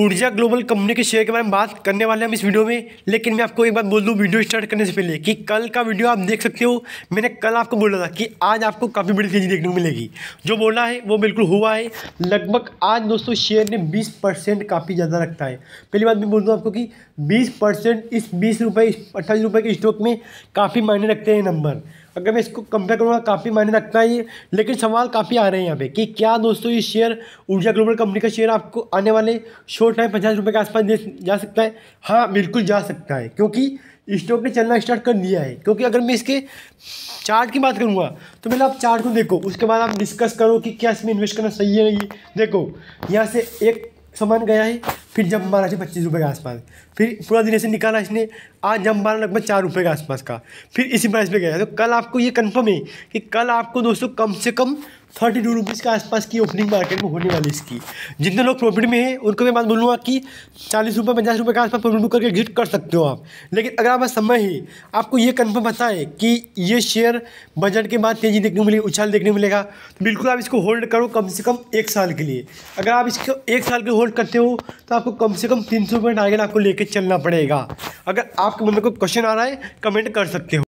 ऊर्जा global company के share के बारे में बात करने वाले हम इस वीडियो में लेकिन मैं आपको एक बात बोल दूं वीडियो स्टार्ट करने से पहले कि कल का वीडियो आप देख सकते हो मैंने कल आपको बोला था कि आज आपको काफ़ी बड़ी तेज़ी देखने को मिलेगी जो बोला है वो बिल्कुल हुआ है लगभग आज दोस्तों शेयर ने बीस परसेंट काफ़ी ज़्यादा रखता है पहली बात मैं बोल दूँ आपको कि बीस परसेंट इस बीस रुपये अट्ठाईस के स्टॉक में काफ़ी मायने रखते हैं नंबर अगर मैं इसको कंपेयर करूँगा काफ़ी मायने रखता है ये लेकिन सवाल काफ़ी आ रहे हैं यहाँ पे कि क्या दोस्तों ये शेयर ऊर्जा ग्लोबल कंपनी का शेयर आपको आने वाले शॉर्ट टाइम पचास रुपये के आसपास दे जा सकता है हाँ बिल्कुल जा सकता है क्योंकि स्टॉक ने चलना स्टार्ट कर दिया है क्योंकि अगर मैं इसके चार्ट की बात करूँगा तो पहले आप चार्ट को देखो उसके बाद आप डिस्कस करो कि क्या इसमें इन्वेस्ट करना सही है नहीं देखो यहाँ से एक सामान गया है फिर जब मारा इसने पच्चीस रुपये के आसपास फिर पूरा दिन ऐसे निकाला इसने आज जब मारा लगभग चार रुपये के आसपास का फिर इसी प्राइस पे गया तो कल आपको ये कंफर्म है कि कल आपको दोस्तों कम से कम थर्टी टू रुपीज़ के आसपास की ओपनिंग मार्केट में होने वाली इसकी जितने लोग प्रॉफिट में हैं उनको मैं बात बोलूँगा कि चालीस रुपये पचास रुपये के आसपास प्रॉफिट बुक करके एग्जिट कर सकते हो आप लेकिन अगर आप समय ही आपको ये कन्फर्म पता है कि ये शेयर बजट के बाद तेज़ी देखने को मिलेगी उछाल देखने को मिलेगा तो बिल्कुल आप इसको होल्ड करो कम से कम एक साल के लिए अगर आप इसको एक साल के होल्ड करते हो तो आपको कम से कम तीन सौ रुपये आगे आपको लेके चलना पड़ेगा अगर आपके मन में कोई क्वेश्चन आ रहा है कमेंट कर सकते हो